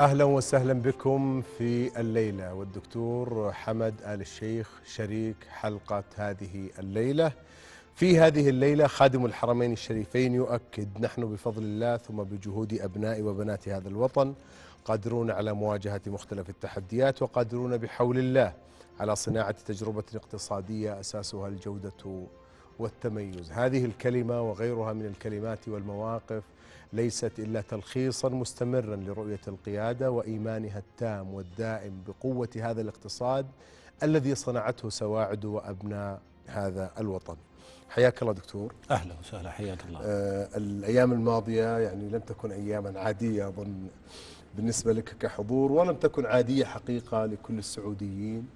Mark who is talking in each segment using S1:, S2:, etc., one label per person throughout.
S1: اهلا وسهلا بكم في الليله والدكتور حمد ال الشيخ شريك حلقه هذه الليله. في هذه الليله خادم الحرمين الشريفين يؤكد نحن بفضل الله ثم بجهود ابناء وبنات هذا الوطن قادرون على مواجهه مختلف التحديات وقادرون بحول الله على صناعه تجربه اقتصاديه اساسها الجوده والتميز. هذه الكلمه وغيرها من الكلمات والمواقف ليست إلا تلخيصا مستمرا لرؤية القيادة وإيمانها التام والدائم بقوة هذا الاقتصاد الذي صنعته سواعد وأبناء هذا الوطن حياك الله دكتور أهلا وسهلا حياك الله آه الأيام الماضية يعني لم تكن أياما عادية أظن بالنسبة لك كحضور ولم تكن عادية حقيقة لكل السعوديين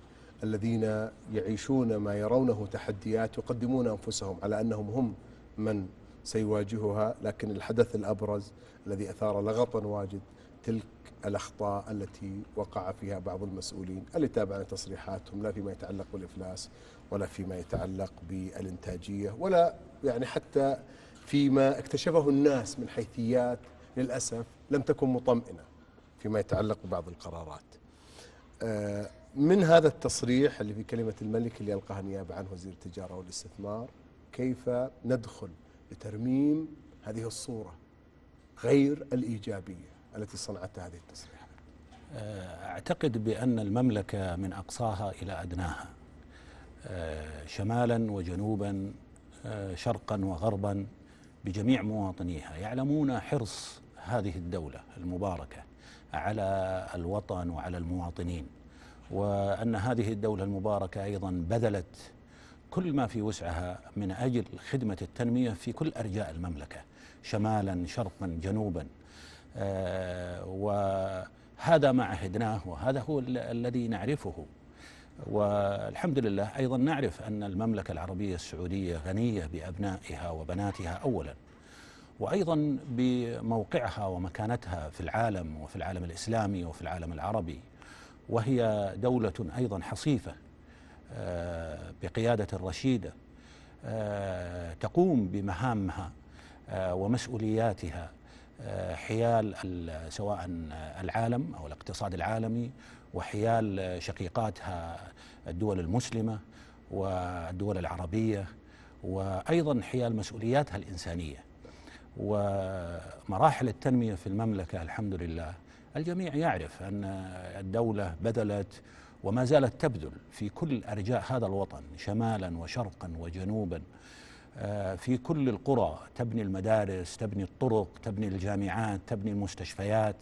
S1: الذين يعيشون ما يرونه تحديات يقدمون أنفسهم على أنهم هم من سيواجهها لكن الحدث الأبرز الذي أثار لغطا واجد تلك الأخطاء التي وقع فيها بعض المسؤولين اللي تابعنا تصريحاتهم لا فيما يتعلق بالإفلاس ولا فيما يتعلق بالإنتاجية ولا يعني حتى فيما اكتشفه الناس من حيثيات للأسف لم تكن مطمئنة فيما يتعلق ببعض القرارات آه، من هذا التصريح اللي في كلمة الملك اللي ألقاها نيابة عنه وزير التجارة والاستثمار كيف ندخل لترميم
S2: هذه الصورة غير
S1: الإيجابية التي صنعتها هذه
S2: التصريحات آه، أعتقد بأن المملكة من أقصاها إلى أدناها آه، شمالا وجنوبا آه، شرقا وغربا بجميع مواطنيها يعلمون حرص هذه الدولة المباركة على الوطن وعلى المواطنين وأن هذه الدولة المباركة أيضا بذلت كل ما في وسعها من أجل خدمة التنمية في كل أرجاء المملكة شمالا شرقا جنوبا آه، وهذا ما عهدناه وهذا هو الذي نعرفه والحمد لله أيضا نعرف أن المملكة العربية السعودية غنية بأبنائها وبناتها أولا وأيضا بموقعها ومكانتها في العالم وفي العالم الإسلامي وفي العالم العربي وهي دولة أيضا حصيفة آه، بقيادة رشيدة آه، تقوم بمهامها آه، ومسؤولياتها حيال سواء العالم أو الاقتصاد العالمي وحيال شقيقاتها الدول المسلمة والدول العربية وأيضا حيال مسؤولياتها الإنسانية ومراحل التنمية في المملكة الحمد لله الجميع يعرف أن الدولة بذلت وما زالت تبذل في كل أرجاء هذا الوطن شمالا وشرقا وجنوبا آه، في كل القرى تبني المدارس تبني الطرق تبني الجامعات تبني المستشفيات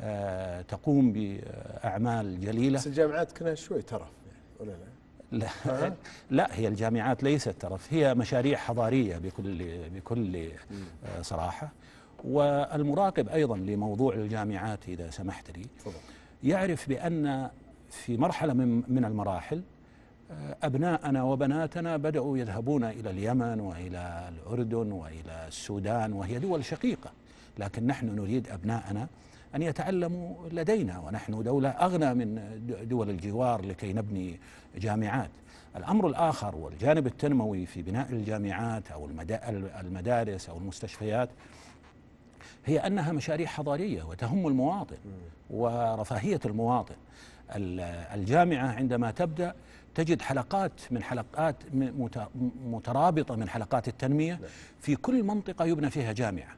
S2: آه، تقوم بأعمال جليلة بس
S1: الجامعات كلها شوي ترف يعني، ولا لا؟
S2: لا, أه. لا هي الجامعات ليست ترف هي مشاريع حضارية بكل, بكل آه، صراحة والمراقب أيضا لموضوع الجامعات إذا سمحت لي يعرف بأن في مرحلة من, المراحل آه، أبناءنا وبناتنا بدأوا يذهبون إلى اليمن وإلى الأردن وإلى السودان وهي دول شقيقة لكن نحن نريد أبناءنا أن يتعلموا لدينا ونحن دولة أغنى من دول الجوار لكي نبني جامعات الأمر الآخر والجانب التنموي في بناء الجامعات أو المدارس أو المستشفيات هي أنها مشاريع حضارية وتهم المواطن ورفاهية المواطن الجامعة عندما تبدأ تجد حلقات من حلقات مترابطة من حلقات التنمية نعم. في كل منطقة يبنى فيها جامعة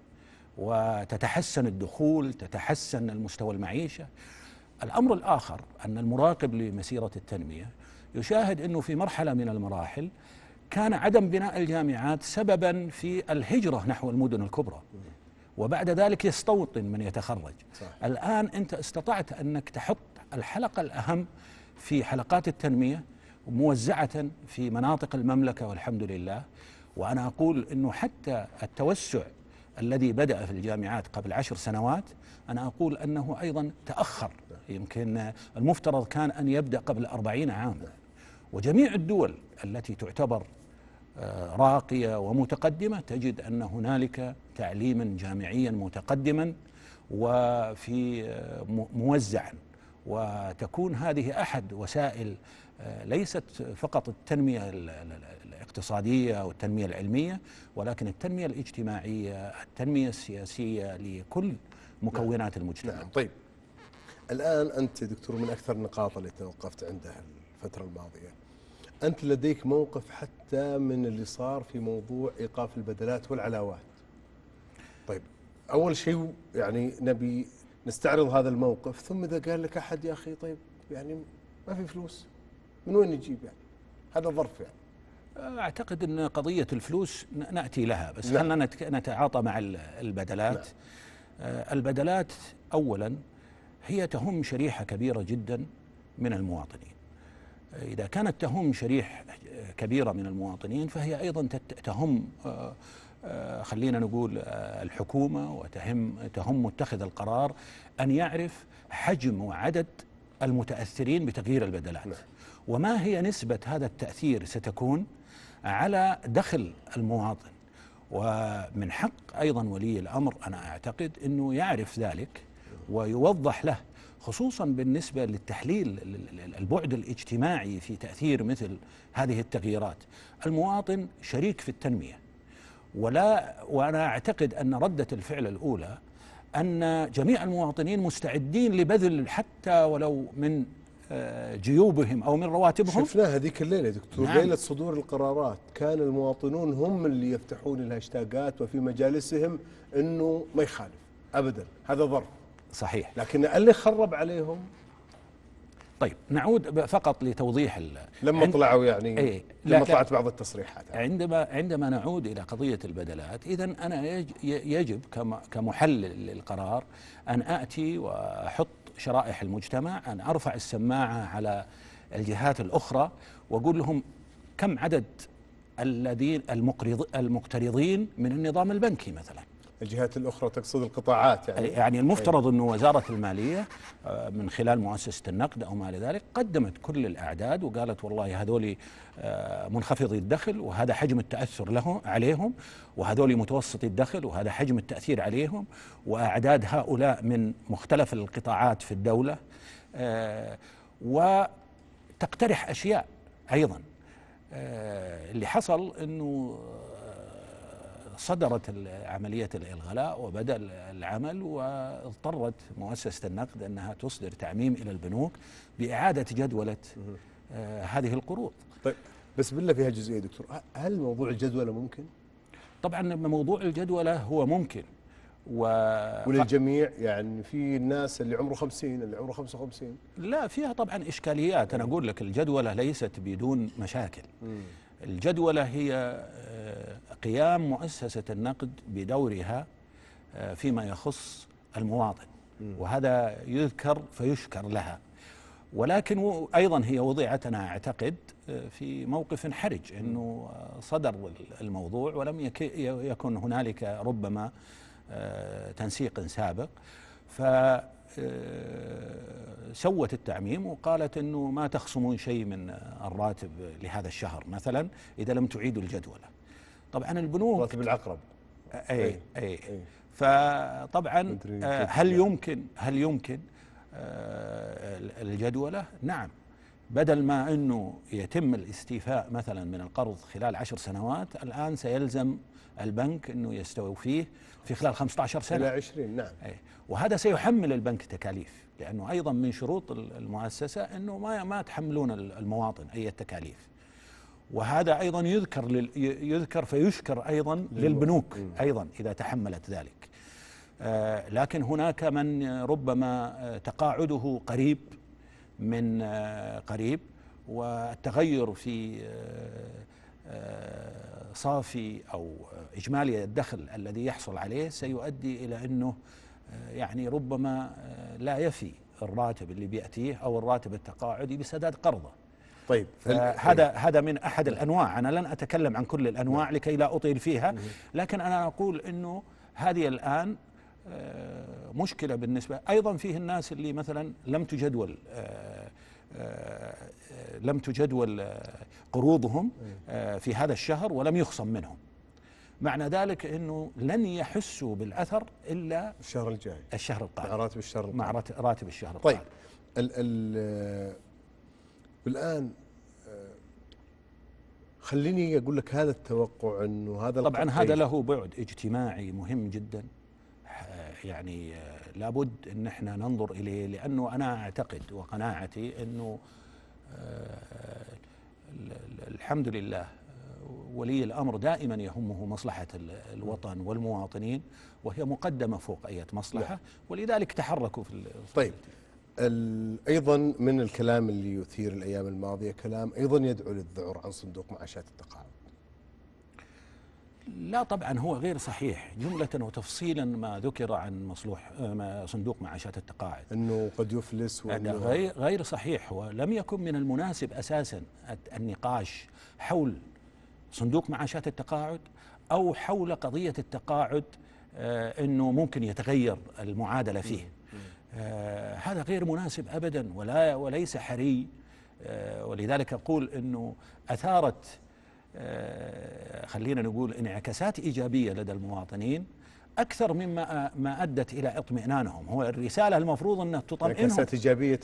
S2: وتتحسن الدخول تتحسن المستوى المعيشة الأمر الآخر أن المراقب لمسيرة التنمية يشاهد أنه في مرحلة من المراحل كان عدم بناء الجامعات سببا في الهجرة نحو المدن الكبرى وبعد ذلك يستوطن من يتخرج صح. الآن أنت استطعت أنك تحط الحلقة الأهم في حلقات التنمية موزعة في مناطق المملكة والحمد لله وأنا أقول أنه حتى التوسع الذي بدأ في الجامعات قبل عشر سنوات أنا أقول أنه أيضا تأخر يمكن المفترض كان أن يبدأ قبل أربعين عاما وجميع الدول التي تعتبر آه، راقية ومتقدمة تجد أن هنالك تعليما جامعيا متقدما وفي آه، موزعا وتكون هذه احد وسائل آه، ليست فقط التنميه الاقتصاديه او التنميه العلميه ولكن التنميه الاجتماعيه، التنميه السياسيه لكل مكونات نعم. المجتمع. نعم طيب
S1: الان انت دكتور من اكثر النقاط اللي توقفت عندها الفتره الماضيه. انت لديك موقف حتى من اللي صار في موضوع ايقاف البدلات والعلاوات. طيب اول شيء يعني نبي نستعرض هذا الموقف ثم اذا قال لك احد يا اخي طيب يعني ما في فلوس من وين نجيب يعني هذا ظرف يعني
S2: آه، اعتقد ان قضيه الفلوس ناتي لها بس نعم. خلينا نتعاطى مع البدلات نعم. آه، البدلات اولا هي تهم شريحه كبيره جدا من المواطنين آه، اذا كانت تهم شريحه كبيره من المواطنين فهي ايضا تهم آه، خلينا نقول آه، الحكومة وتهم تهم متخذ القرار أن يعرف حجم وعدد المتأثرين بتغيير البدلات نعم. وما هي نسبة هذا التأثير ستكون على دخل المواطن ومن حق أيضا ولي الأمر أنا أعتقد أنه يعرف ذلك ويوضح له خصوصا بالنسبة للتحليل البعد الاجتماعي في تأثير مثل هذه التغييرات المواطن شريك في التنمية ولا وانا اعتقد ان رده الفعل الاولى ان جميع المواطنين مستعدين لبذل حتى ولو من آه، جيوبهم او من رواتبهم شفناها هذيك الليله دكتور نعم. ليله
S1: صدور القرارات كان المواطنون هم اللي يفتحون الهاشتاجات وفي مجالسهم انه ما يخالف ابدا هذا ظرف صحيح لكن اللي خرب عليهم
S2: طيب نعود فقط لتوضيح لما طلعوا يعني ايه لما طلعت بعض التصريحات عندما عندما نعود الى قضيه البدلات اذا انا يجب كمحلل للقرار ان اتي واحط شرائح المجتمع ان ارفع السماعه على الجهات الاخرى واقول لهم كم عدد الذين المقترضين من النظام البنكي مثلا الجهات الأخرى تقصد القطاعات يعني يعني المفترض أنه وزارة المالية آه، من خلال مؤسسة النقد أو ما إلى ذلك قدمت كل الأعداد وقالت والله هذول آه، منخفضي الدخل وهذا حجم التأثر له عليهم وهذول متوسطي الدخل وهذا حجم التأثير عليهم وأعداد هؤلاء من مختلف القطاعات في الدولة آه، وتقترح أشياء أيضا اللي حصل أنه صدرت عملية الإلغاء وبدأ العمل واضطرت مؤسسة النقد أنها تصدر تعميم إلى البنوك بإعادة جدولة آه، هذه القروض طيب بس بالله فيها جزئية دكتور هل موضوع الجدولة ممكن؟ طبعا موضوع الجدولة
S1: هو ممكن و... وللجميع يعني في الناس اللي عمره 50 اللي عمره 55
S2: لا فيها طبعا إشكاليات أنا أقول لك الجدولة ليست بدون مشاكل مم. الجدولة هي آه، قيام مؤسسة النقد بدورها آه، فيما يخص المواطن وهذا يذكر فيشكر لها ولكن أيضا هي وضعت أنا أعتقد آه، في موقف حرج أنه صدر الموضوع ولم يكن هنالك ربما تنسيق سابق آه، سوت التعميم وقالت أنه ما تخصمون شيء من الراتب لهذا الشهر مثلا إذا لم تعيدوا الجدولة طبعا البنوك راتب العقرب أي, أي, أي, أي فطبعا آه، هل يعني. يمكن هل يمكن آه، الجدولة نعم بدل ما أنه يتم الاستيفاء مثلا من القرض خلال عشر سنوات الآن سيلزم البنك أنه يستوفيه في خلال 15 سنة إلى 20 نعم أي وهذا سيحمل البنك تكاليف لأنه أيضا من شروط المؤسسة أنه ما ما تحملون المواطن أي تكاليف وهذا أيضا يذكر لل يذكر فيشكر أيضا للبنوك أيضا إذا تحملت ذلك آه، لكن هناك من ربما آه، تقاعده قريب من آه، قريب والتغير في آه، صافي او اجمالي الدخل الذي يحصل عليه سيؤدي الى انه آه، يعني ربما آه، لا يفي الراتب اللي بياتيه او الراتب التقاعدي بسداد قرضه. طيب هذا طيب. هذا من احد الانواع انا لن اتكلم عن كل الانواع نعم. لكي لا اطيل فيها لكن انا اقول انه هذه الان مشكله بالنسبه ايضا فيه الناس اللي مثلا لم تجدول آه، آه، لم تجدول قروضهم آه، في هذا الشهر ولم يخصم منهم معنى ذلك انه لن يحسوا بالاثر الا الشهر الجاي الشهر القادم مع راتب الشهر القادم مع راتب الشهر طيب. القادم طيب الـ الـ الان خليني اقول لك هذا التوقع انه هذا طبعا هذا له بعد اجتماعي مهم جدا يعني لابد ان احنا ننظر اليه لانه انا اعتقد وقناعتي انه آه، الحمد لله ولي الامر دائما يهمه مصلحه الوطن والمواطنين وهي مقدمه فوق اي مصلحه نعم. ولذلك تحركوا في طيب
S1: ايضا من الكلام اللي يثير الايام الماضيه كلام ايضا يدعو للذعر عن صندوق معاشات التقاعد
S2: لا طبعا هو غير صحيح جملة وتفصيلا ما ذكر عن مصلوح آه، صندوق معاشات التقاعد أنه قد يفلس غير, غير صحيح ولم يكن من المناسب أساسا النقاش حول صندوق معاشات التقاعد أو حول قضية التقاعد آه، أنه ممكن يتغير المعادلة فيه آه، هذا غير مناسب أبدا ولا وليس حري ولذلك أقول أنه أثارت آه، خلينا نقول انعكاسات إيجابية لدى المواطنين أكثر مما ما أدت إلى اطمئنانهم هو الرسالة المفروض أنها تطمئنهم انعكاسات إيجابية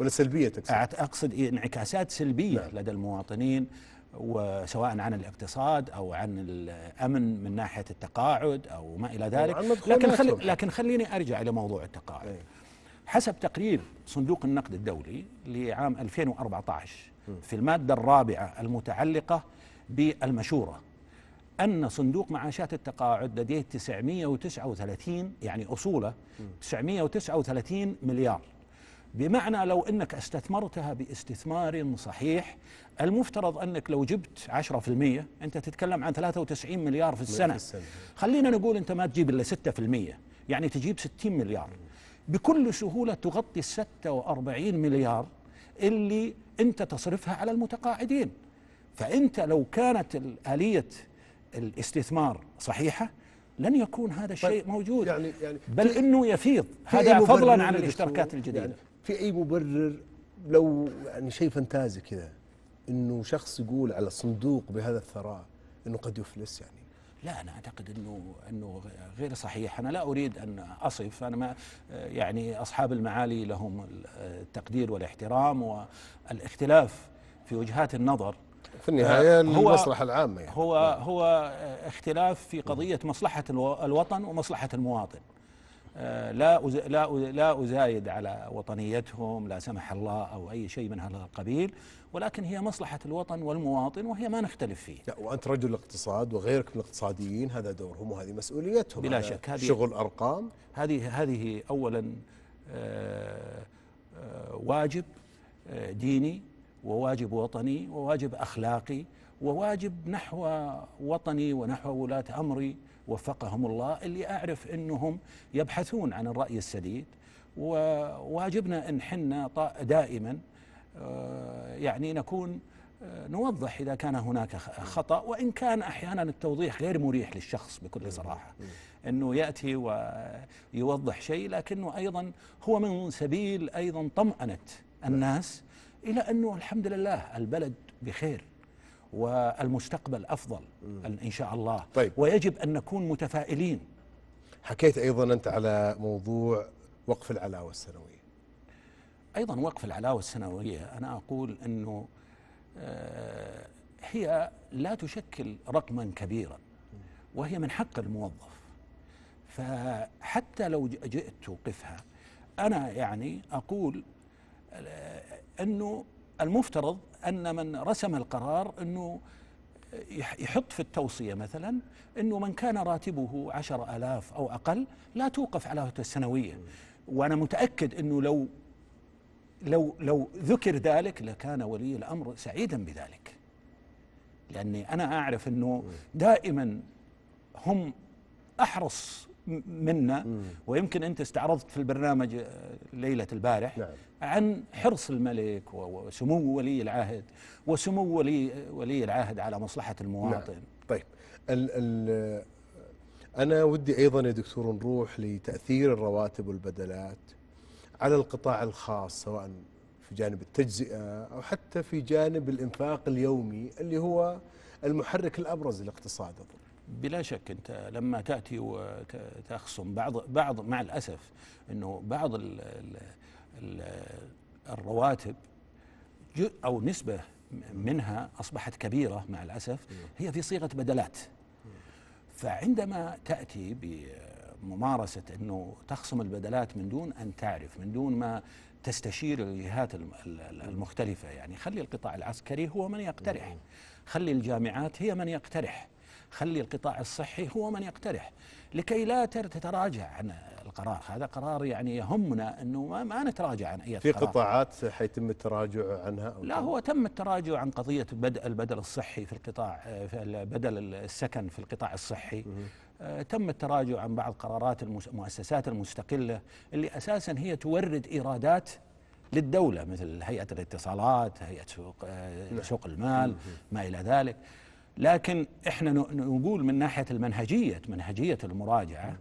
S2: ولا سلبية تقصد؟ أقصد إيه؟ انعكاسات سلبية نعم. لدى المواطنين وسواء عن الاقتصاد او عن الامن من ناحيه التقاعد او ما الى ذلك لكن خلي لكن خليني ارجع الى موضوع التقاعد إيه. حسب تقرير صندوق النقد الدولي لعام 2014 في المادة الرابعة المتعلقة بالمشورة أن صندوق معاشات التقاعد لديه 939 يعني أصوله 939 مليار بمعنى لو أنك استثمرتها باستثمار صحيح المفترض أنك لو جبت 10% أنت تتكلم عن 93 مليار في السنة, في السنة. خلينا نقول أنت ما تجيب إلا 6% يعني تجيب 60 مليار بكل سهولة تغطي 46 مليار اللي انت تصرفها على المتقاعدين فانت لو كانت الاليه الاستثمار صحيحه لن يكون هذا طيب، الشيء موجود يعني يعني بل انه يفيض هذا فضلا عن الاشتراكات
S1: الجديده يعني في اي مبرر لو يعني شيء فانتازي كذا انه شخص يقول على صندوق بهذا الثراء انه قد يفلس يعني
S2: لا انا اعتقد انه انه غير صحيح، انا لا اريد ان اصف، انا ما يعني اصحاب المعالي لهم التقدير والاحترام والاختلاف في وجهات النظر في النهايه آه، المصلحه العامه يعني. هو هو اختلاف في قضيه مصلحه الوطن ومصلحه المواطن. آه، لا لا لا ازايد على وطنيتهم لا سمح الله او اي شيء من هذا القبيل ولكن هي مصلحه الوطن والمواطن وهي ما نختلف فيه. لا وانت رجل اقتصاد وغيرك من الاقتصاديين هذا دورهم وهذه مسؤوليتهم بلا شك هذه شغل ارقام هذه هذه اولا آه، آه، واجب ديني وواجب وطني وواجب اخلاقي وواجب نحو وطني ونحو ولاة امري وفقهم الله اللي أعرف أنهم يبحثون عن الرأي السديد وواجبنا أن حنا دائما آه، يعني نكون آه، نوضح إذا كان هناك خطأ وإن كان أحيانا التوضيح غير مريح للشخص بكل صراحة أنه يأتي ويوضح شيء لكنه أيضا هو من سبيل أيضا طمأنة نعم. الناس إلى أنه الحمد لله البلد بخير والمستقبل أفضل إن شاء الله طيب. ويجب أن نكون متفائلين حكيت أيضا أنت على موضوع وقف العلاوة السنوية أيضا وقف العلاوة السنوية أنا أقول أنه آه، هي لا تشكل رقما كبيرا وهي من حق الموظف فحتى لو جئت توقفها أنا يعني أقول آه، أنه المفترض أن من رسم القرار أنه يحط في التوصية مثلا أنه من كان راتبه عشر ألاف أو أقل لا توقف علاوته السنوية وأنا متأكد أنه لو لو لو ذكر ذلك لكان ولي الأمر سعيدا بذلك لأني أنا أعرف أنه دائما هم أحرص منا ويمكن أنت استعرضت في البرنامج آه، ليلة البارح نعم. عن حرص الملك وسمو ولي العهد وسمو ولي ولي العهد على مصلحه المواطن. نعم. طيب ال ال
S1: انا ودي ايضا يا دكتور نروح لتاثير الرواتب والبدلات على القطاع الخاص سواء في جانب التجزئه او حتى في جانب الانفاق
S2: اليومي اللي هو المحرك الابرز للاقتصاد اظن. بلا شك انت لما تاتي وتخصم بعض بعض مع الاسف انه بعض ال ال الـ الرواتب او نسبه منها اصبحت كبيره مع الاسف هي في صيغه بدلات فعندما تاتي بممارسه انه تخصم البدلات من دون ان تعرف من دون ما تستشير الجهات المختلفه يعني خلي القطاع العسكري هو من يقترح خلي الجامعات هي من يقترح خلي القطاع الصحي هو من يقترح لكي لا تتراجع عن القرار هذا قرار يعني يهمنا أنه ما, ما نتراجع عن أي في قرار.
S1: قطاعات حيتم التراجع عنها أو
S2: لا هو تم التراجع عن قضية بدء البدل الصحي في القطاع في بدل السكن في القطاع الصحي آه، تم التراجع عن بعض قرارات المؤسسات المستقلة اللي أساسا هي تورد إيرادات للدولة مثل هيئة الاتصالات هيئة سوق, آه، نعم. سوق المال ما إلى ذلك لكن احنا نقول من ناحيه المنهجيه منهجيه المراجعه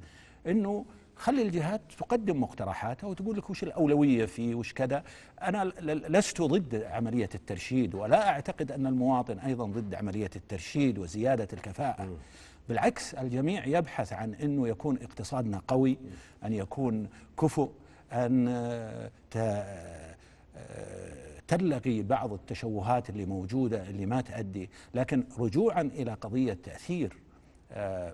S2: انه خلي الجهات تقدم مقترحاتها وتقول لك وش الاولويه فيه وش كذا انا لست ضد عمليه الترشيد ولا اعتقد ان المواطن ايضا ضد عمليه الترشيد وزياده الكفاءه بالعكس الجميع يبحث عن انه يكون اقتصادنا قوي ان يكون كفؤ ان آه، تلغي بعض التشوهات اللي موجودة اللي ما تأدي لكن رجوعا إلى قضية تأثير آه،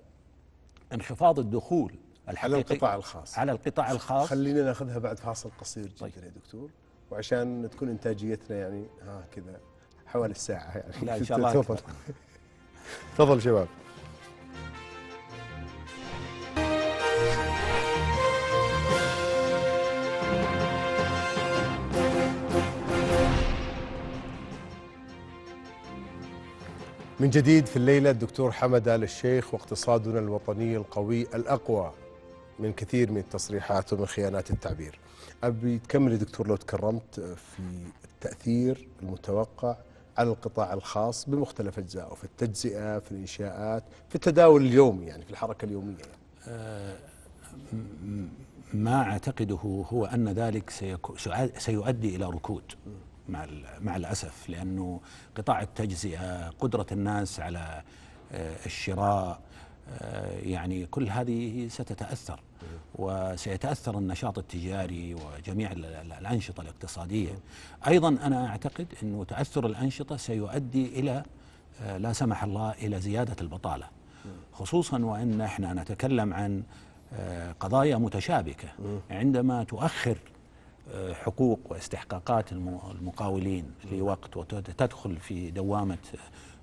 S2: انخفاض الدخول الحقيقي على القطاع الخاص على القطاع الخاص
S1: خلينا ناخذها بعد فاصل قصير طيب. جدا يا دكتور وعشان تكون انتاجيتنا يعني ها كذا حوالي الساعه يعني لا ان شاء الله تفضل تفضل شباب من جديد في الليلة الدكتور حمد آل الشيخ واقتصادنا الوطني القوي الأقوى من كثير من التصريحات ومن خيانات التعبير أبي تكمل دكتور لو تكرمت في التأثير المتوقع على القطاع الخاص بمختلف أجزائه في التجزئة في الإنشاءات في التداول اليومي يعني في الحركة اليومية
S2: يعني. ما أعتقده هو أن ذلك سيؤدي إلى ركود مع مع الاسف لانه قطاع التجزئه قدره الناس على آه، الشراء آه، يعني كل هذه ستتاثر وسيتاثر النشاط التجاري وجميع الانشطه الاقتصاديه ايضا انا اعتقد انه تاثر الانشطه سيؤدي الى آه، لا سمح الله الى زياده البطاله خصوصا وان احنا نتكلم عن قضايا متشابكه عندما تؤخر حقوق واستحقاقات المقاولين لوقت وتدخل في دوامة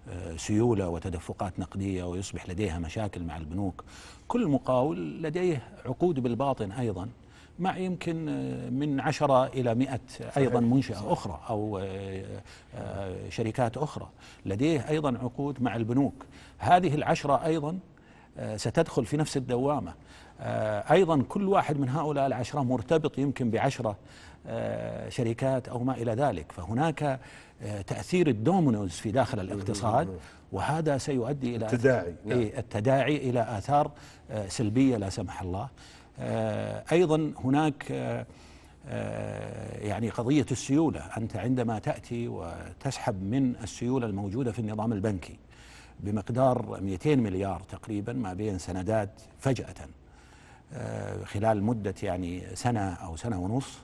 S2: آه، سيولة وتدفقات نقدية ويصبح لديها مشاكل مع البنوك كل مقاول لديه عقود بالباطن أيضا مع يمكن آه، من عشرة إلى مئة أيضا منشأة أخرى أو آه، شركات أخرى لديه أيضا عقود مع البنوك هذه العشرة أيضا ستدخل في نفس الدوامة آه، أيضا كل واحد من هؤلاء العشرة مرتبط يمكن بعشرة آه، شركات أو ما إلى ذلك فهناك آه، تأثير الدومينوز في داخل الاقتصاد وهذا سيؤدي إلى التداعي إيه، نعم. التداعي إلى آثار سلبية لا سمح الله أيضا هناك يعني قضية السيولة أنت عندما تأتي وتسحب من السيولة الموجودة في النظام البنكي بمقدار 200 مليار تقريبا ما بين سندات فجأة آه، خلال مدة يعني سنة أو سنة ونص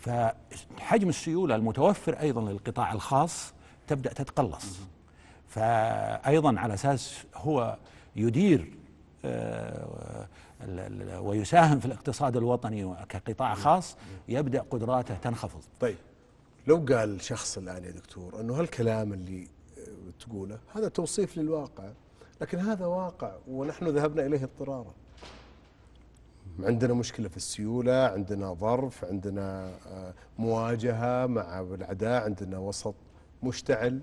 S2: فحجم السيولة المتوفر أيضا للقطاع الخاص تبدأ تتقلص فأيضا على أساس هو يدير آه، ويساهم في الاقتصاد الوطني كقطاع خاص يبدأ قدراته تنخفض طيب لو قال شخص الآن يا دكتور أنه هالكلام اللي
S1: آه، تقوله هذا توصيف للواقع لكن هذا واقع ونحن ذهبنا إليه اضطرارا عندنا مشكلة في السيولة عندنا ظرف عندنا آه، مواجهة مع العداء عندنا وسط مشتعل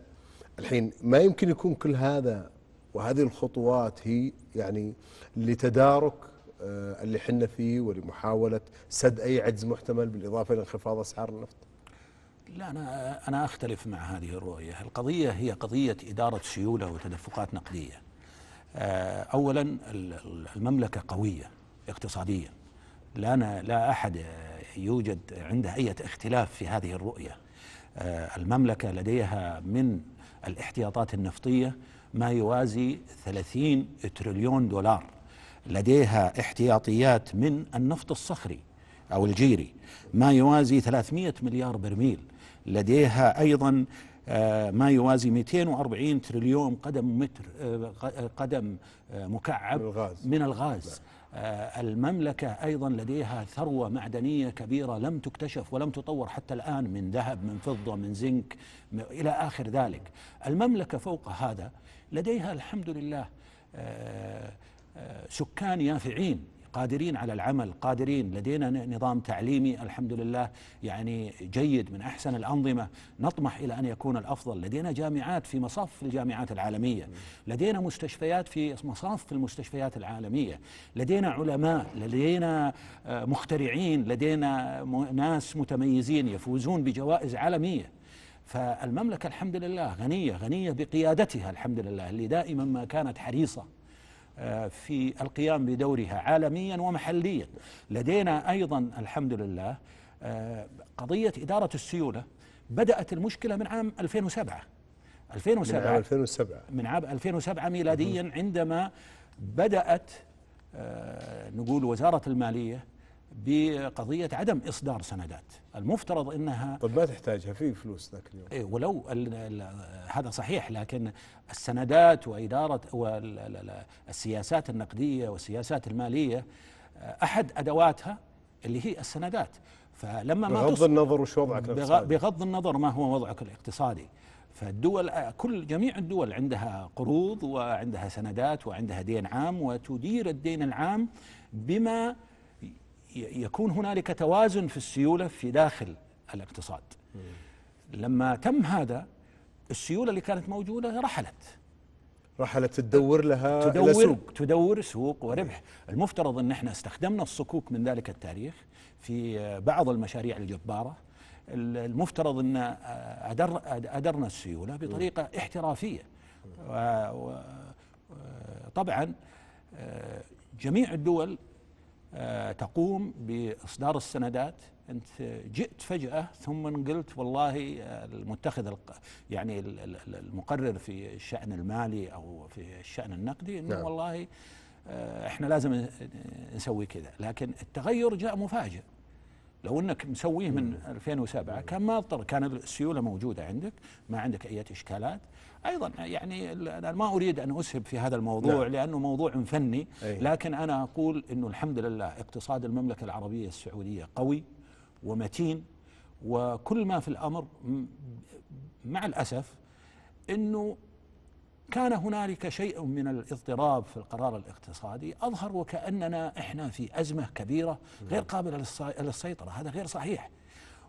S1: الحين ما يمكن يكون كل هذا وهذه الخطوات هي يعني لتدارك آه، اللي حنا فيه ولمحاولة سد أي عجز محتمل بالإضافة إلى انخفاض أسعار النفط
S2: لا أنا أنا أختلف مع هذه الرؤية، القضية هي قضية إدارة سيولة وتدفقات نقدية. آه، أولا المملكة قوية اقتصاديا لا, لا أحد يوجد عنده أي اختلاف في هذه الرؤية آه، المملكة لديها من الاحتياطات النفطية ما يوازي 30 تريليون دولار لديها احتياطيات من النفط الصخري أو الجيري ما يوازي 300 مليار برميل لديها أيضا آه، ما يوازي 240 تريليون قدم متر آه، قدم مكعب من الغاز نعم. آه، المملكة أيضا لديها ثروة معدنية كبيرة لم تكتشف ولم تطور حتى الآن من ذهب من فضة من زنك إلى آخر ذلك المملكة فوق هذا لديها الحمد لله آه، آه، سكان يافعين قادرين على العمل قادرين لدينا نظام تعليمي الحمد لله يعني جيد من أحسن الأنظمة نطمح إلى أن يكون الأفضل لدينا جامعات في مصاف الجامعات العالمية لدينا مستشفيات في مصاف في المستشفيات العالمية لدينا علماء لدينا آه، مخترعين لدينا ناس متميزين يفوزون بجوائز عالمية فالمملكة الحمد لله غنية غنية بقيادتها الحمد لله اللي دائما ما كانت حريصة آه، في القيام بدورها عالميا ومحليا لدينا أيضا الحمد لله آه، قضية إدارة السيولة بدأت المشكلة من عام 2007 2007 من عام
S1: 2007
S2: من عام 2007 ميلاديا عندما بدأت آه، نقول وزارة المالية بقضية عدم إصدار سندات المفترض أنها طب ما تحتاجها في فلوس ذاك اليوم إيه ولو الـ الـ هذا صحيح لكن السندات وإدارة والسياسات النقدية والسياسات المالية آه، أحد أدواتها اللي هي السندات فلما ما بغض النظر وش
S1: وضعك الاقتصادي
S2: بغض النظر ما هو وضعك الاقتصادي فالدول آه، كل جميع الدول عندها قروض وعندها سندات وعندها دين عام وتدير الدين العام بما يكون هنالك توازن في السيوله في داخل الاقتصاد لما تم هذا السيوله اللي كانت موجوده رحلت رحلت تدور لها تدور سوق تدور سوق وربح المفترض ان احنا استخدمنا الصكوك من ذلك التاريخ في بعض المشاريع الجباره المفترض ان أدر ادرنا السيوله بطريقه احترافيه طبعا آه، جميع الدول آه، تقوم باصدار السندات انت جئت فجاه ثم قلت والله آه، المتخذ يعني المقرر في الشان المالي او في الشان النقدي انه نعم. والله آه، احنا لازم نسوي كذا لكن التغير جاء مفاجئ لو انك مسويه من 2007 كان ما اضطر كان السيوله موجوده عندك ما عندك اي اشكالات ايضا يعني انا ما اريد ان اسهب في هذا الموضوع لا. نعم. لانه موضوع فني أيه. لكن انا اقول انه الحمد لله اقتصاد المملكه العربيه السعوديه قوي ومتين وكل ما في الامر مع الاسف انه كان هنالك شيء من الاضطراب في القرار الاقتصادي اظهر وكاننا احنا في ازمه كبيره غير نعم. قابله للسيطره هذا غير صحيح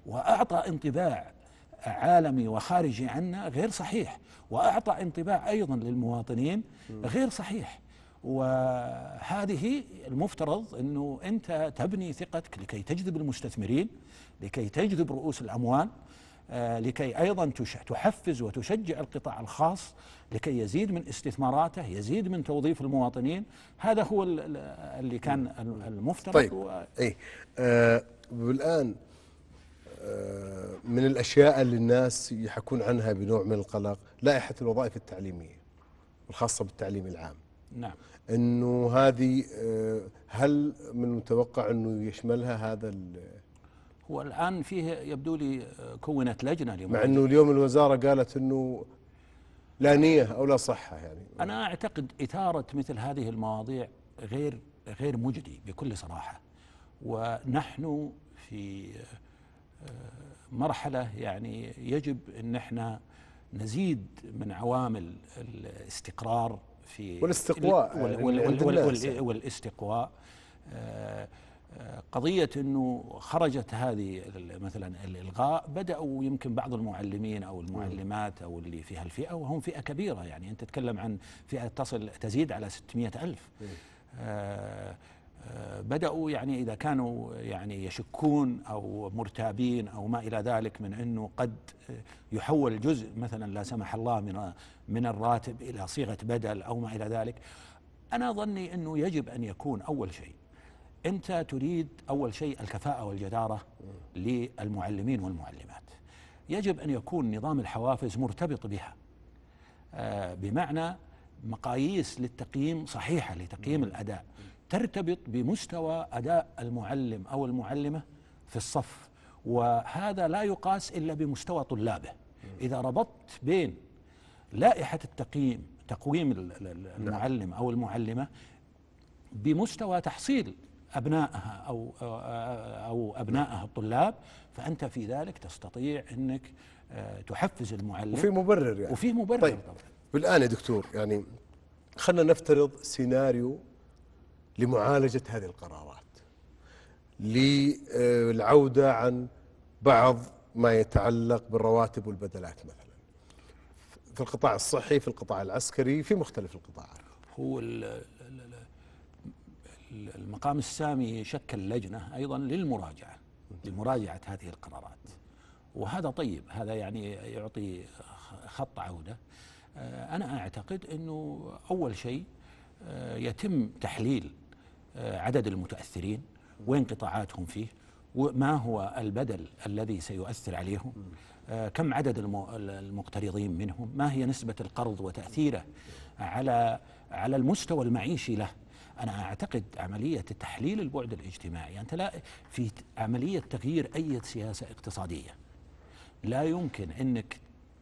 S2: واعطى انطباع عالمي وخارجي عنا غير صحيح وأعطى انطباع أيضا للمواطنين غير صحيح وهذه المفترض أنه أنت تبني ثقتك لكي تجذب المستثمرين لكي تجذب رؤوس الأموال آه، لكي أيضا تحفز وتشجع القطاع الخاص لكي يزيد من استثماراته يزيد من توظيف المواطنين هذا هو اللي كان المفترض طيب و... إيه آه والآن
S1: آه، من الأشياء اللي الناس يحكون عنها بنوع من القلق لائحة الوظائف التعليمية الخاصة بالتعليم العام نعم أنه هذه آه، هل من المتوقع أنه يشملها هذا
S2: هو الآن فيه يبدو لي آه، كونت لجنة مع أنه اليوم
S1: الوزارة قالت أنه لا نية أو لا صحة يعني
S2: أنا أعتقد إثارة مثل هذه المواضيع غير غير مجدي بكل صراحة ونحن في مرحلة يعني يجب أن احنا نزيد من عوامل الاستقرار في والاستقواء يعني وال وال وال يعني. والاستقواء آه، آه، قضية أنه خرجت هذه مثلا الإلغاء بدأوا يمكن بعض المعلمين أو المعلمات أو اللي في هالفئة وهم فئة كبيرة يعني أنت تتكلم عن فئة تصل تزيد على 600 ألف إيه. آه، آه، بدأوا يعني إذا كانوا يعني يشكون أو مرتابين أو ما إلى ذلك من أنه قد يحول جزء مثلا لا سمح الله من من الراتب إلى صيغة بدل أو ما إلى ذلك أنا ظني أنه يجب أن يكون أول شيء أنت تريد أول شيء الكفاءة والجدارة للمعلمين والمعلمات يجب أن يكون نظام الحوافز مرتبط بها آه، بمعنى مقاييس للتقييم صحيحة لتقييم الأداء ترتبط بمستوى اداء المعلم او المعلمه في الصف وهذا لا يقاس الا بمستوى طلابه اذا ربطت بين لائحه التقييم تقويم نعم. المعلم او المعلمه بمستوى تحصيل ابنائها او او ابنائها الطلاب فانت في ذلك تستطيع انك آه، تحفز المعلم وفي مبرر يعني وفي مبرر طيب
S1: طبعا والان يا دكتور يعني خلينا نفترض سيناريو لمعالجة هذه القرارات للعودة عن بعض ما يتعلق بالرواتب والبدلات مثلا في القطاع
S2: الصحي في القطاع العسكري في مختلف القطاعات هو المقام السامي شكل لجنة أيضا للمراجعة لمراجعة هذه القرارات وهذا طيب هذا يعني يعطي خط عودة أنا أعتقد أنه أول شيء آه، يتم تحليل عدد المتأثرين وين قطاعاتهم فيه وما هو البدل الذي سيؤثر عليهم آه، كم عدد المقترضين منهم ما هي نسبة القرض وتأثيره على على المستوى المعيشي له أنا أعتقد عملية تحليل البعد الاجتماعي يعني أنت لا في عملية تغيير أي سياسة اقتصادية لا يمكن أنك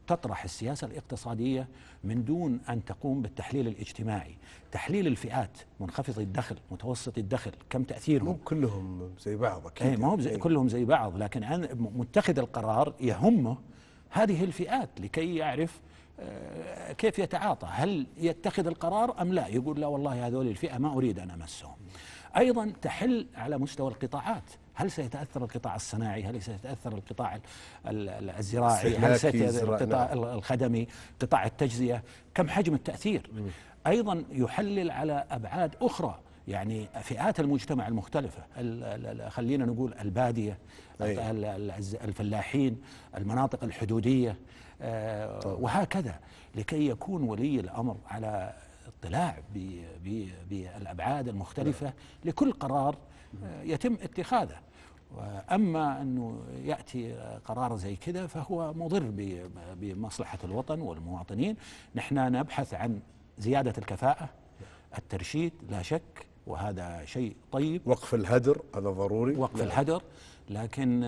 S2: تطرح السياسة الاقتصادية من دون أن تقوم بالتحليل الاجتماعي تحليل الفئات منخفض الدخل متوسط الدخل كم تأثيرهم مو كلهم زي بعض أكيد ايه ما هو زي إيه. كلهم زي بعض لكن أنا متخذ القرار يهمه هذه الفئات لكي يعرف آه، كيف يتعاطى هل يتخذ القرار أم لا يقول لا والله هذول الفئة ما أريد أن أمسهم أيضا تحل على مستوى القطاعات هل سيتاثر القطاع الصناعي هل سيتاثر القطاع الزراعي هل سيتاثر القطاع نعم. الخدمي قطاع التجزيه كم حجم التاثير ايضا يحلل على ابعاد اخرى يعني فئات المجتمع المختلفة خلينا نقول البادية الفلاحين المناطق الحدودية آه، وهكذا لكي يكون ولي الأمر على اطلاع بالأبعاد المختلفة نعم. لكل قرار يتم اتخاذه أما أنه يأتي قرار زي كده فهو مضر بمصلحة الوطن والمواطنين نحن نبحث عن زيادة الكفاءة الترشيد لا شك وهذا شيء طيب وقف الهدر هذا ضروري وقف لا. الهدر لكن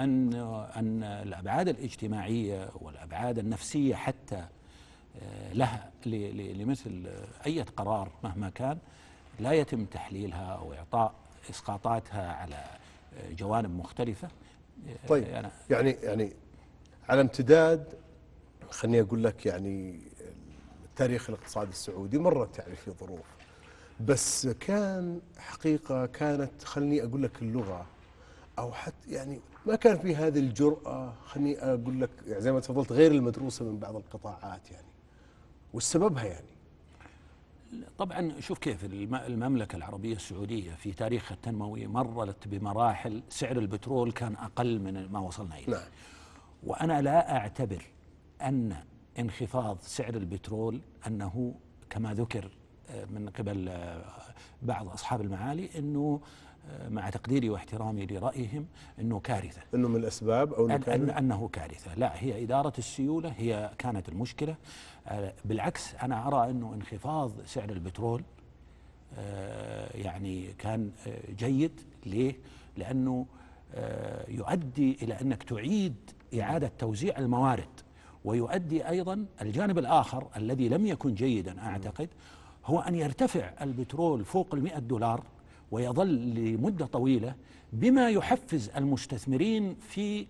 S2: أن, أن الأبعاد الاجتماعية والأبعاد النفسية حتى آه، لها لمثل أي قرار مهما كان لا يتم تحليلها أو إعطاء اسقاطاتها على جوانب مختلفه طيب أنا يعني يعني على امتداد
S1: خليني اقول لك يعني التاريخ الاقتصادي السعودي مرت يعني في ظروف بس كان حقيقه كانت خليني اقول لك اللغه او حتى يعني ما كان في هذه الجراه خليني اقول لك يعني زي ما تفضلت غير المدروسه من بعض القطاعات يعني والسببها يعني
S2: طبعا شوف كيف المملكة العربية السعودية في تاريخها التنموي مرت بمراحل سعر البترول كان أقل من ما وصلنا إليه نعم. وأنا لا أعتبر أن انخفاض سعر البترول أنه كما ذكر آه، من قبل آه، بعض أصحاب المعالي أنه مع تقديري واحترامي لرأيهم أنه كارثة أنه من الأسباب أو أنه, أن أنه كارثة لا هي إدارة السيولة هي كانت المشكلة آه، بالعكس أنا أرى أنه انخفاض سعر البترول آه، يعني كان آه، جيد ليه؟ لأنه يؤدي إلى أنك تعيد إعادة توزيع الموارد ويؤدي أيضا الجانب الآخر الذي لم يكن جيدا أعتقد هو أن يرتفع البترول فوق المئة دولار ويظل لمدة طويلة بما يحفز المستثمرين في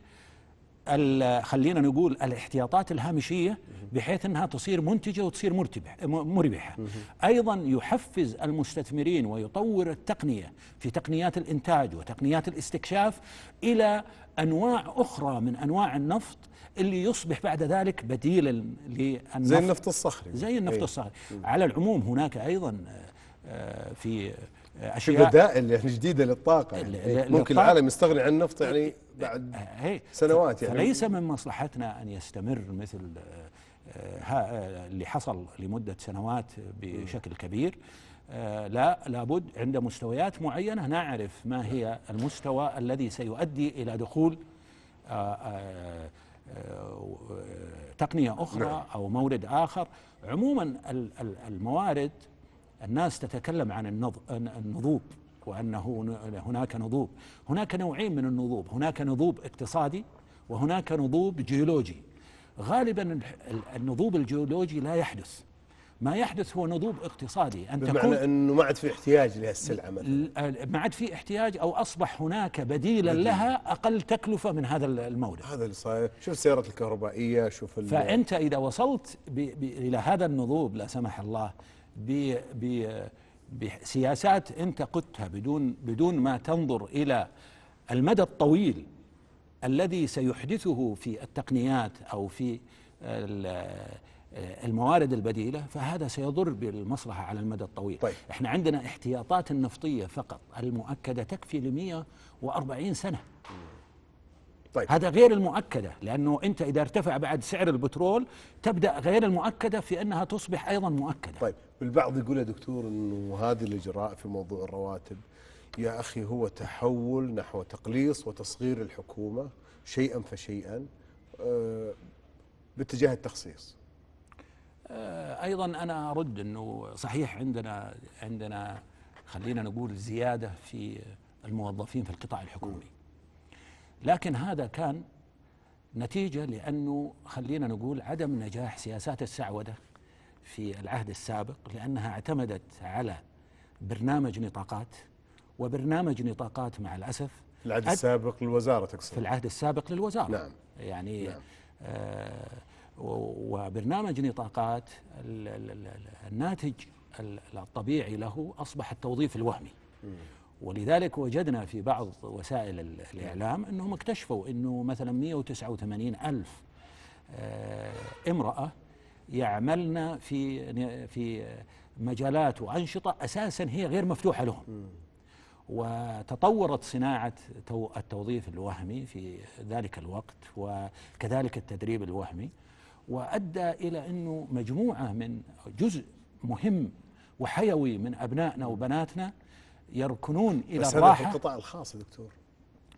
S2: خلينا نقول الاحتياطات الهامشية بحيث أنها تصير منتجة وتصير مربحة أيضا يحفز المستثمرين ويطور التقنية في تقنيات الإنتاج وتقنيات الاستكشاف إلى أنواع أخرى من أنواع النفط اللي يصبح بعد ذلك بديلا للنفط زي النفط الصخري زي النفط إيه. الصخري على العموم هناك أيضا آه، آه، في اشياء البدائل يعني جديده للطاقه يعني ممكن للطاقة العالم
S1: يستغني عن النفط يعني بعد
S2: سنوات يعني فليس من مصلحتنا ان يستمر مثل آه، اللي حصل لمده سنوات بشكل كبير آه، لا لابد عند مستويات معينه نعرف ما هي المستوى الذي سيؤدي الى دخول آه، تقنيه اخرى نعم. او مورد اخر عموما الموارد الناس تتكلم عن النضوب وأنه هناك نضوب هناك نوعين من النضوب هناك نضوب اقتصادي وهناك نضوب جيولوجي غالبا النضوب الجيولوجي لا يحدث ما يحدث هو نضوب اقتصادي أن بمعنى تكون
S1: أنه ما عاد في احتياج لهالسلعة
S2: مثلا ما عاد في احتياج أو أصبح هناك بديلا بديل. لها أقل تكلفة من هذا المورد
S1: هذا اللي صاير شوف السيارات الكهربائية شوف فأنت
S2: إذا وصلت ب... ب... إلى هذا النضوب لا سمح الله بسياسات انت قدتها بدون بدون ما تنظر الى المدى الطويل الذي سيحدثه في التقنيات او في الموارد البديله فهذا سيضر بالمصلحه على المدى الطويل طيب. احنا عندنا احتياطات النفطيه فقط المؤكده تكفي ل 140 سنه طيب. هذا غير المؤكده لانه انت اذا ارتفع بعد سعر البترول تبدا غير المؤكده في انها تصبح ايضا مؤكده
S1: طيب البعض يقول يا دكتور انه هذه الاجراء في موضوع الرواتب يا اخي هو تحول نحو تقليص وتصغير الحكومه شيئا فشيئا آه، باتجاه التخصيص.
S2: آه، ايضا انا ارد انه صحيح عندنا عندنا خلينا نقول زياده في الموظفين في القطاع الحكومي. لكن هذا كان نتيجه لانه خلينا نقول عدم نجاح سياسات السعوده في العهد السابق لأنها اعتمدت على برنامج نطاقات وبرنامج نطاقات مع الأسف في العهد السابق للوزارة تقصد في العهد السابق للوزارة نعم يعني نعم. آه وبرنامج نطاقات الناتج الطبيعي له أصبح التوظيف الوهمي ولذلك وجدنا في بعض وسائل الإعلام أنهم اكتشفوا أنه مثلا 189 ألف آه، امرأة يعملن في في مجالات وانشطه اساسا هي غير مفتوحه لهم. وتطورت صناعه التوظيف الوهمي في ذلك الوقت وكذلك التدريب الوهمي وادى الى انه مجموعه من جزء مهم وحيوي من ابنائنا وبناتنا يركنون الى بس الراحه هذا في
S1: القطاع الخاص دكتور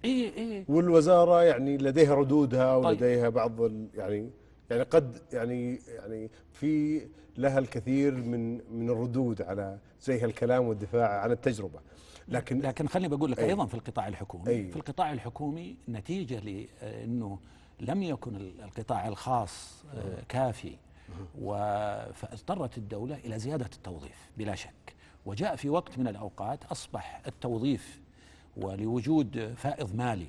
S1: اي اي
S2: والوزاره يعني
S1: لديها ردودها طيب. ولديها بعض يعني يعني قد يعني يعني في لها الكثير من من الردود على زي هالكلام والدفاع عن التجربه
S2: لكن لكن خليني بقول لك أي ايضا في القطاع الحكومي أي في القطاع الحكومي نتيجه لانه لم يكن القطاع الخاص آه، كافي فاضطرت الدوله الى زياده التوظيف بلا شك وجاء في وقت من الاوقات اصبح التوظيف ولوجود فائض مالي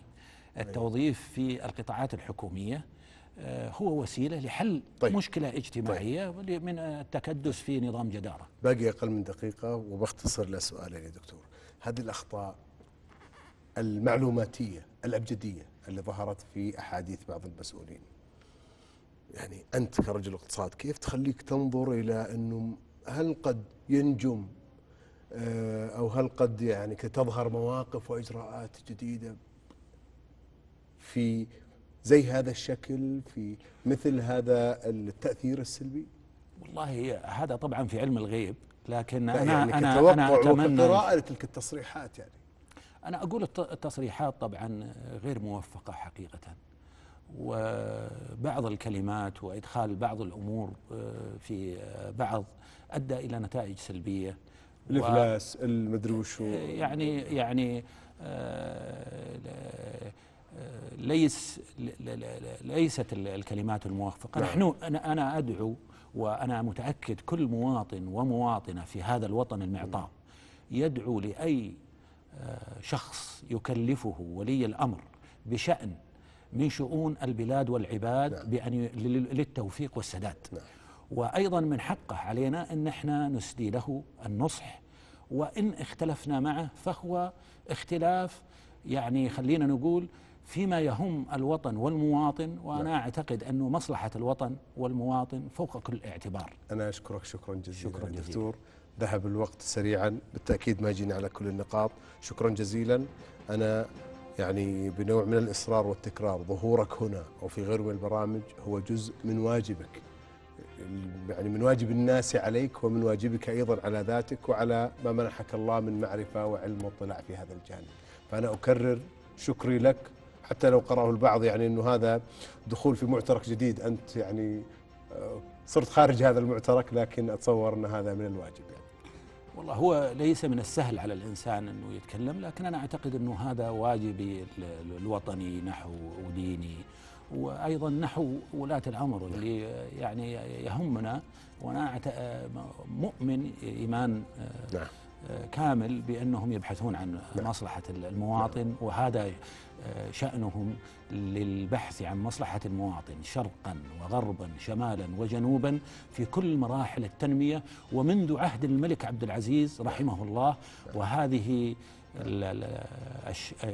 S2: أيوة. التوظيف في القطاعات الحكوميه آه، هو وسيله لحل طيب. مشكله اجتماعيه طيب. من التكدس في نظام جداره.
S1: باقي اقل من دقيقه وبختصر لسؤالين يا دكتور، هذه الاخطاء المعلوماتيه الابجديه اللي ظهرت في احاديث بعض المسؤولين. يعني انت كرجل اقتصاد كيف تخليك تنظر الى انه هل قد ينجم آه، او هل قد يعني تظهر مواقف واجراءات جديده في زي هذا الشكل في مثل هذا التأثير السلبي
S2: والله هذا طبعا في علم الغيب لكن أنا, يعني أنا, أنا أتمنى وقراءة لتلك
S1: التصريحات يعني
S2: أنا أقول التصريحات طبعا غير موفقة حقيقة وبعض الكلمات وإدخال بعض الأمور آه، في آه، بعض أدى إلى نتائج سلبية الإفلاس المدري وشو يعني يعني آه، ليس ليست الكلمات الموافقه نعم. نحن انا انا ادعو وانا متاكد كل مواطن ومواطنه في هذا الوطن المعطاء نعم. يدعو لاي آه، شخص يكلفه ولي الامر بشان من شؤون البلاد والعباد نعم. بأن للتوفيق والسداد نعم. وأيضا من حقه علينا أن احنا نسدي له النصح وإن اختلفنا معه فهو اختلاف يعني خلينا نقول فيما يهم الوطن والمواطن وأنا نعم. أعتقد أنه مصلحة الوطن والمواطن فوق كل اعتبار
S1: أنا أشكرك شكرا جزيلا شكرا جزيلا دكتور ذهب الوقت سريعا بالتأكيد ما جينا على كل النقاط شكرا جزيلا أنا يعني بنوع من الإصرار والتكرار ظهورك هنا أو في غير من البرامج هو جزء من واجبك يعني من واجب الناس عليك ومن واجبك أيضا على ذاتك وعلى ما منحك الله من معرفة وعلم واطلاع في هذا الجانب فأنا أكرر شكري لك حتى لو قراه البعض يعني انه هذا دخول في معترك جديد انت يعني آه، صرت خارج هذا المعترك لكن اتصور ان هذا من الواجب يعني.
S2: والله هو ليس من السهل على الانسان انه يتكلم لكن انا اعتقد انه هذا واجبي الوطني نحو وديني وايضا نحو ولاه الامر اللي يعني يهمنا وانا مؤمن ايمان آه، نعم. آه، كامل بانهم يبحثون عن مصلحه المواطن نعم. وهذا آه، شأنهم للبحث عن مصلحة المواطن شرقا وغربا شمالا وجنوبا في كل مراحل التنمية ومنذ عهد الملك عبد العزيز رحمه الله وهذه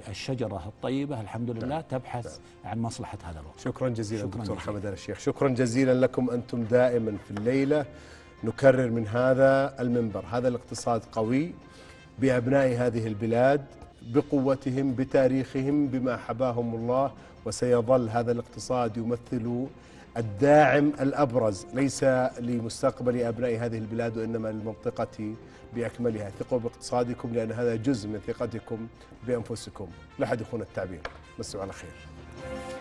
S2: الشجرة الطيبة الحمد لله نعم. تبحث نعم. عن مصلحة هذا الوقت شكرا جزيلا شكرا دكتور حمد الشيخ
S1: شكرا جزيلا لكم أنتم دائما في الليلة نكرر من هذا المنبر هذا الاقتصاد قوي بأبناء هذه البلاد بقوتهم بتاريخهم بما حباهم الله وسيظل هذا الاقتصاد يمثل الداعم الأبرز ليس لمستقبل أبناء هذه البلاد وإنما للمنطقة بأكملها ثقوا باقتصادكم لأن هذا جزء من ثقتكم بأنفسكم لا يخون التعبير مسوا على خير